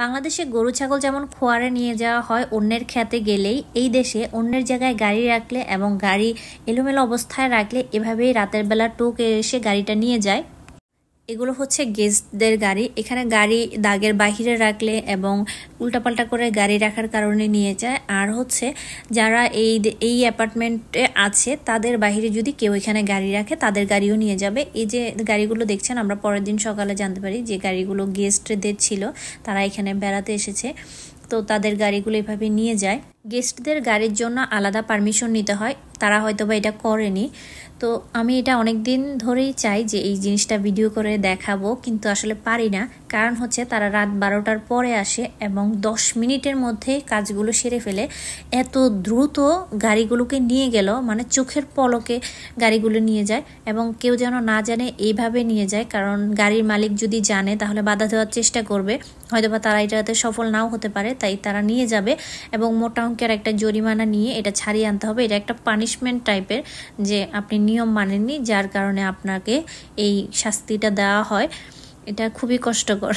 বাংলাদেশে গরু ছাগল যেমন খোয়ারে নিয়ে যাওয়া হয় অন্যের খেতে গেলেই এই দেশে অন্যের জায়গায় গাড়ি রাখলে এবং গাড়ি এলোমেলো অবস্থায় রাখলে এভাবেই রাতের বেলা টোকে এসে গাড়িটা নিয়ে যায় এগুলো হচ্ছে গেস্টদের গাড়ি এখানে গাড়ি দাগের বাহিরে রাখলে এবং উল্টাপাল্টা করে গাড়ি রাখার কারণে নিয়ে যায় আর হচ্ছে যারা এই এই অ্যাপার্টমেন্টে আছে তাদের বাহিরে যদি কেউ এখানে গাড়ি রাখে তাদের গাড়িও নিয়ে যাবে এই যে গাড়িগুলো দেখছেন আমরা পরের দিন সকালে জানতে পারি যে গাড়িগুলো গেস্টদের ছিল তারা এখানে বেড়াতে এসেছে তো তাদের গাড়িগুলো এভাবে নিয়ে যায় গেস্টদের গাড়ির জন্য আলাদা পারমিশন নিতে হয় তারা হয়তো বা এটা করেনি তো আমি এটা অনেক দিন ধরেই চাই যে এই জিনিসটা ভিডিও করে দেখাবো কিন্তু আসলে পারি না কারণ হচ্ছে তারা রাত বারোটার পরে আসে এবং দশ মিনিটের মধ্যে কাজগুলো সেরে ফেলে এত দ্রুত গাড়িগুলোকে নিয়ে গেল মানে চোখের পলকে গাড়িগুলো নিয়ে যায় এবং কেউ যেন না জানে এইভাবে নিয়ে যায় কারণ গাড়ির মালিক যদি জানে তাহলে বাধা দেওয়ার চেষ্টা করবে হয়তো বা তারা এটাতে সফল নাও হতে পারে তাই তারা নিয়ে যাবে এবং মোটা অঙ্কের একটা জরিমানা নিয়ে এটা ছাড়িয়ে আনতে হবে এটা একটা পানিশমেন্ট টাইপের যে আপনি নিয়ম মানেননি যার কারণে আপনাকে এই শাস্তিটা দেওয়া হয় এটা খুবই কষ্টকর